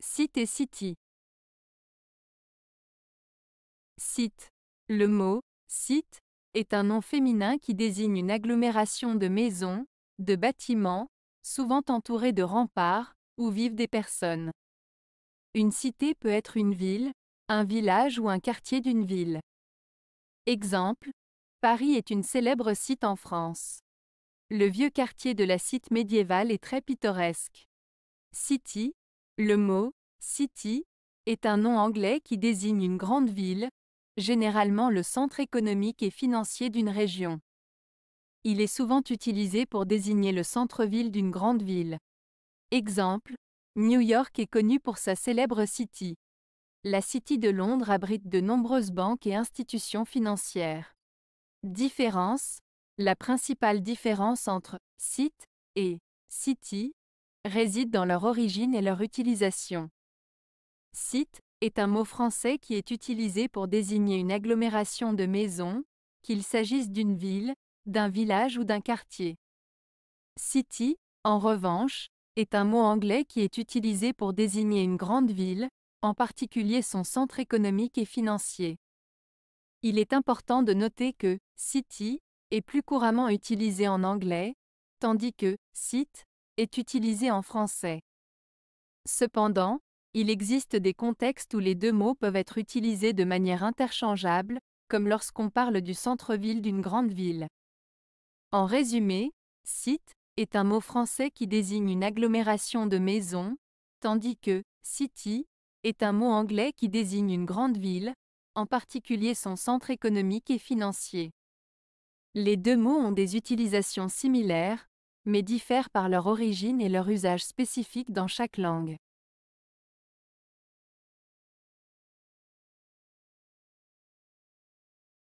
Site et city. Site. Le mot site est un nom féminin qui désigne une agglomération de maisons, de bâtiments, souvent entourés de remparts, où vivent des personnes. Une cité peut être une ville, un village ou un quartier d'une ville. Exemple, Paris est une célèbre site en France. Le vieux quartier de la cite médiévale est très pittoresque. City le mot City est un nom anglais qui désigne une grande ville, généralement le centre économique et financier d'une région. Il est souvent utilisé pour désigner le centre-ville d'une grande ville. Exemple, New York est connue pour sa célèbre City. La City de Londres abrite de nombreuses banques et institutions financières. Différence La principale différence entre site » et City réside dans leur origine et leur utilisation. Site est un mot français qui est utilisé pour désigner une agglomération de maisons, qu'il s'agisse d'une ville, d'un village ou d'un quartier. City, en revanche, est un mot anglais qui est utilisé pour désigner une grande ville, en particulier son centre économique et financier. Il est important de noter que city est plus couramment utilisé en anglais, tandis que site est utilisé en français. Cependant, il existe des contextes où les deux mots peuvent être utilisés de manière interchangeable, comme lorsqu'on parle du centre-ville d'une grande ville. En résumé, site est un mot français qui désigne une agglomération de maisons, tandis que city est un mot anglais qui désigne une grande ville, en particulier son centre économique et financier. Les deux mots ont des utilisations similaires, mais diffèrent par leur origine et leur usage spécifique dans chaque langue.